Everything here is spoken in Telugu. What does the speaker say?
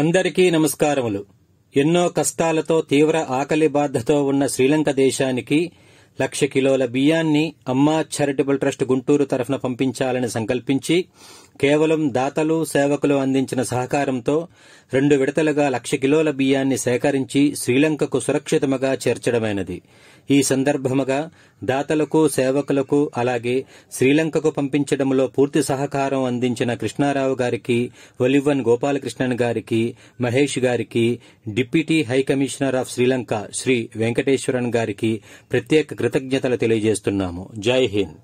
అందరికీ నమస్కారములు ఎన్నో కష్టాలతో తీవ్ర ఆకలి బాధతో ఉన్న శ్రీలంక దేశానికి లక్ష కిలోల బియ్యాన్ని అమ్మా చారిటబుల్ ట్రస్ట్ గుంటూరు తరఫున పంపించాలని సంకల్పించి కేవలం దాతలు సేవకులు అందించిన సహకారంతో రెండు విడతలుగా లక్ష కిలోల బియ్యాన్ని సేకరించి శ్రీలంకకు సురక్షితముగా చేర్చడమైనది ఈ సందర్భముగా దాతలకు సేవకులకు అలాగే శ్రీలంకకు పంపించడంలో పూర్తి సహకారం అందించిన కృష్ణారావు గారికి ఒలివన్ గోపాలకృష్ణన్ గారికి మహేష్ గారికి deputy high commissioner of Sri Lanka Shri Venkateswaran గారికి ప్రత్యేక కృతజ్ఞతలు తెలియజేస్తున్నాము జై హింద్